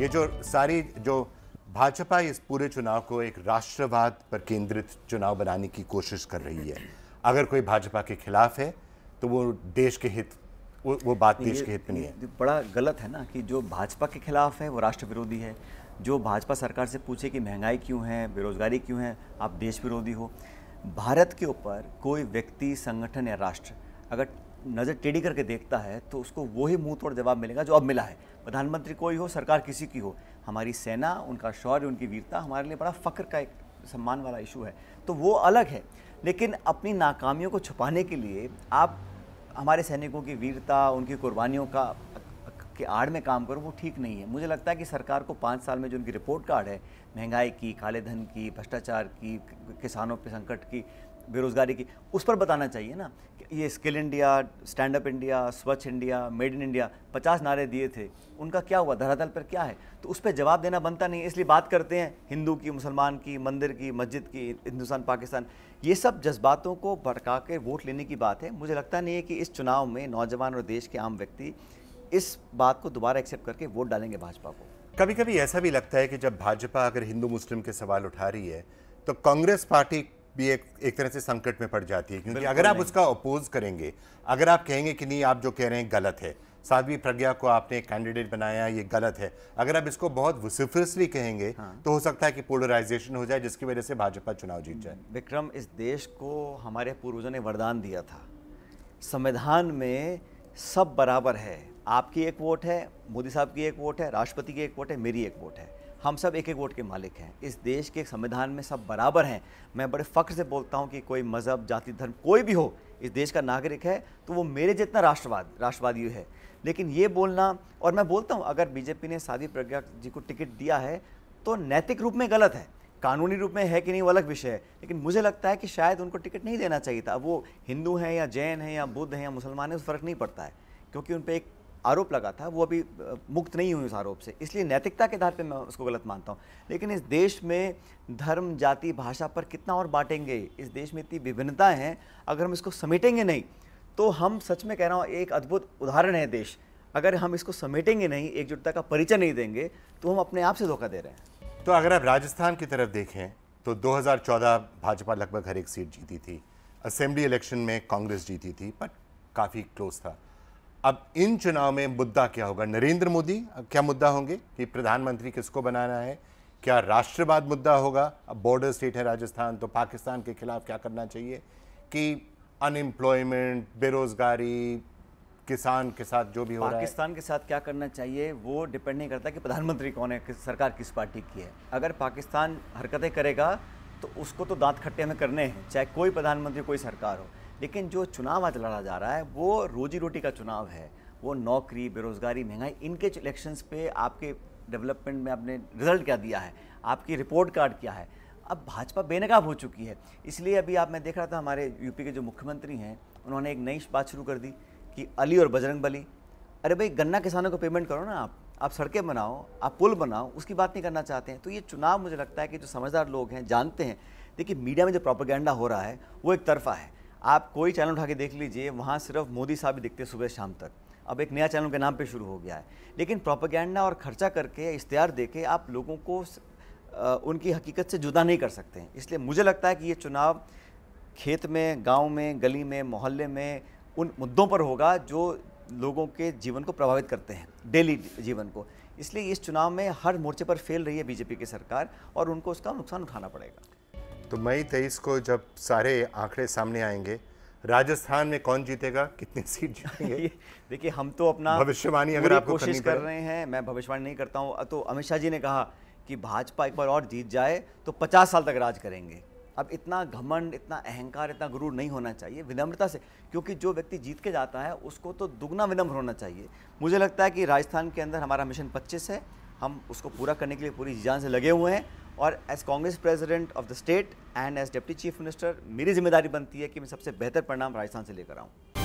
ये जो सारी जो भाजपा इस पूरे चुनाव को एक राष्ट्रवाद पर केंद्रित चुनाव बनाने की कोशिश कर रही है अगर कोई भाजपा के खिलाफ है तो वो देश के हित वो, वो बात देश के हित में नहीं है बड़ा गलत है ना कि जो भाजपा के खिलाफ है वो राष्ट्र विरोधी है जो भाजपा सरकार से पूछे कि महंगाई क्यों है बेरोजगारी क्यों है आप देश विरोधी हो भारत के ऊपर कोई व्यक्ति संगठन या राष्ट्र अगर नज़र टेढ़ी करके देखता है तो उसको वही मुंह तोड़ जवाब मिलेगा जो अब मिला है प्रधानमंत्री कोई हो सरकार किसी की हो हमारी सेना उनका शौर्य उनकी वीरता हमारे लिए बड़ा फ़ख्र का एक सम्मान वाला इशू है तो वो अलग है लेकिन अपनी नाकामियों को छुपाने के लिए आप हमारे सैनिकों की वीरता उनकी कुर्बानियों का के आड़ में काम करो वो ठीक नहीं है मुझे लगता है कि सरकार को पाँच साल में जो उनकी रिपोर्ट कार्ड है महंगाई की काले धन की भ्रष्टाचार की किसानों के संकट की बेरोज़गारी की उस पर बताना चाहिए ना कि ये skill India stand up India Swachh India made in India पचास नारे दिए थे उनका क्या हुआ धरातल पर क्या है तो उस पर जवाब देना बनता नहीं इसलिए बात करते हैं हिंदू की मुसलमान की मंदिर की मस्जिद की हिंदुस्तान पाकिस्तान ये सब जज्बातों को भड़का के वोट लेने की बात है मुझे लगता नहीं है कि इस चुनाव में नौजवान और देश के आम व्यक्ति इस बात को दोबारा एक्सेप्ट करके वोट डालेंगे भाजपा को कभी कभी ऐसा भी लगता है कि जब भाजपा अगर हिंदू मुस्लिम के सवाल उठा रही है तो कांग्रेस पार्टी भी एक एक तरह से संकट में पड़ जाती है क्योंकि अगर आप उसका अपोज करेंगे अगर आप कहेंगे कि नहीं आप जो कह रहे हैं गलत है साध्वी प्रज्ञा को आपने कैंडिडेट बनाया ये गलत है अगर आप इसको बहुत वसिफरसली कहेंगे हाँ। तो हो सकता है कि पोलराइजेशन हो जाए जिसकी वजह से भाजपा चुनाव जीत जाए विक्रम इस देश को हमारे पूर्वजों ने वरदान दिया था संविधान में सब बराबर है आपकी एक वोट है मोदी साहब की एक वोट है राष्ट्रपति की एक वोट है मेरी एक वोट है हम सब एक एक वोट के मालिक हैं इस देश के संविधान में सब बराबर हैं मैं बड़े फ़ख्र से बोलता हूँ कि कोई मज़हब जाति धर्म कोई भी हो इस देश का नागरिक है तो वो मेरे जितना राष्ट्रवाद राष्ट्रवादी है लेकिन ये बोलना और मैं बोलता हूँ अगर बीजेपी ने साधी प्रज्ञा जी को टिकट दिया है तो नैतिक रूप में गलत है कानूनी रूप में है कि नहीं वो अलग विषय है लेकिन मुझे लगता है कि शायद उनको टिकट नहीं देना चाहिए था वो हिंदू हैं या जैन हैं या बुद्ध हैं या मुसलमान हैं उस फर्क नहीं पड़ता है क्योंकि उन पर एक आरोप लगा था वो अभी मुक्त नहीं हुई उस आरोप से इसलिए नैतिकता के आधार पर मैं उसको गलत मानता हूँ लेकिन इस देश में धर्म जाति भाषा पर कितना और बांटेंगे इस देश में इतनी विभिन्नताएँ हैं अगर हम इसको समेटेंगे नहीं तो हम सच में कह रहा हूँ एक अद्भुत उदाहरण है देश अगर हम इसको समेटेंगे नहीं एकजुटता का परिचय नहीं देंगे तो हम अपने आप से धोखा दे रहे हैं तो अगर आप राजस्थान की तरफ देखें तो 2014 भाजपा लगभग हर एक सीट जीती थी असेंबली इलेक्शन में कांग्रेस जीती थी बट काफ़ी क्लोज था अब इन चुनाव में मुद्दा क्या होगा नरेंद्र मोदी क्या मुद्दा होंगे कि प्रधानमंत्री किसको बनाना है क्या राष्ट्रवाद मुद्दा होगा अब बॉर्डर स्टेट है राजस्थान तो पाकिस्तान के खिलाफ क्या करना चाहिए कि अनएम्प्लॉयमेंट बेरोजगारी किसान के साथ जो भी हो रहा है पाकिस्तान के साथ क्या करना चाहिए वो डिपेंड नहीं करता कि प्रधानमंत्री कौन है कि सरकार किस पार्टी की है अगर पाकिस्तान हरकतें करेगा तो उसको तो दांत खट्टे में करने हैं चाहे कोई प्रधानमंत्री कोई सरकार हो लेकिन जो चुनाव आज लड़ा जा रहा है वो रोजी रोटी का चुनाव है वो नौकरी बेरोज़गारी महंगाई इनके इलेक्शंस पे आपके डेवलपमेंट में आपने रिजल्ट क्या दिया है आपकी रिपोर्ट कार्ड क्या है अब भाजपा बेनकाब हो चुकी है इसलिए अभी आप मैं देख रहा था हमारे यूपी के जो मुख्यमंत्री हैं उन्होंने एक नई बात शुरू कर दी कि अली और बजरंग बली अरे भाई गन्ना किसानों को पेमेंट करो ना आप आप सड़कें बनाओ आप पुल बनाओ उसकी बात नहीं करना चाहते हैं तो ये चुनाव मुझे लगता है कि जो समझदार लोग हैं जानते हैं देखिए मीडिया में जो प्रोपोगेंडा हो रहा है वो एक तरफा है आप कोई चैनल उठा के देख लीजिए वहाँ सिर्फ मोदी साहब ही दिखते सुबह शाम तक अब एक नया चैनल के नाम पे शुरू हो गया है लेकिन प्रोपागैंडा और खर्चा करके इश्तेहार दे के आप लोगों को उनकी हकीकत से जुदा नहीं कर सकते हैं इसलिए मुझे लगता है कि ये चुनाव खेत में गांव में गली में मोहल्ले में उन मुद्दों पर होगा जो लोगों के जीवन को प्रभावित करते हैं डेली जीवन को इसलिए इस चुनाव में हर मोर्चे पर फेल रही है बीजेपी की सरकार और उनको उसका नुकसान उठाना पड़ेगा तो मई तेईस को जब सारे आंकड़े सामने आएंगे राजस्थान में कौन जीतेगा कितनी सीट जीतेंगे देखिए हम तो अपना भविष्यवाणी अगर आप कोशिश कर रहे हैं मैं भविष्यवाणी नहीं करता हूँ तो अमित शाह जी ने कहा कि भाजपा एक बार और जीत जाए तो पचास साल तक राज करेंगे अब इतना घमंड इतना अहंकार इतना गुरूर नहीं होना चाहिए विनम्रता से क्योंकि जो व्यक्ति जीत के जाता है उसको तो दुगना विनम्र होना चाहिए मुझे लगता है कि राजस्थान के अंदर हमारा मिशन पच्चीस है हम उसको पूरा करने के लिए पूरी जान से लगे हुए हैं और as Congress president of the state and as deputy chief minister मेरी जिम्मेदारी बनती है कि मैं सबसे बेहतर परिणाम राजस्थान से लेकर आऊँ